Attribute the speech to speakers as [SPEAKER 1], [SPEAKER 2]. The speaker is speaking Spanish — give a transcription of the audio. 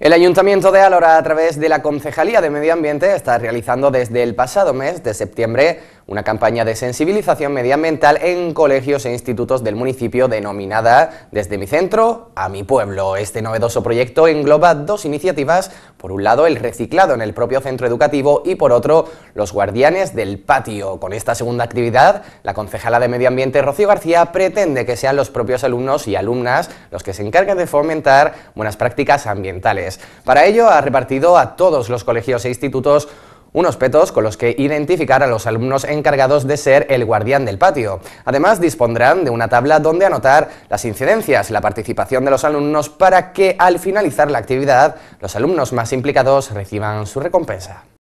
[SPEAKER 1] El Ayuntamiento de Álora, a través de la Concejalía de Medio Ambiente, está realizando desde el pasado mes de septiembre una campaña de sensibilización medioambiental en colegios e institutos del municipio denominada Desde mi centro a mi pueblo. Este novedoso proyecto engloba dos iniciativas, por un lado el reciclado en el propio centro educativo y por otro los guardianes del patio. Con esta segunda actividad, la concejala de Medio Ambiente Rocío García pretende que sean los propios alumnos y alumnas los que se encarguen de fomentar buenas prácticas ambientales. Para ello ha repartido a todos los colegios e institutos unos petos con los que identificar a los alumnos encargados de ser el guardián del patio. Además, dispondrán de una tabla donde anotar las incidencias, y la participación de los alumnos para que al finalizar la actividad los alumnos más implicados reciban su recompensa.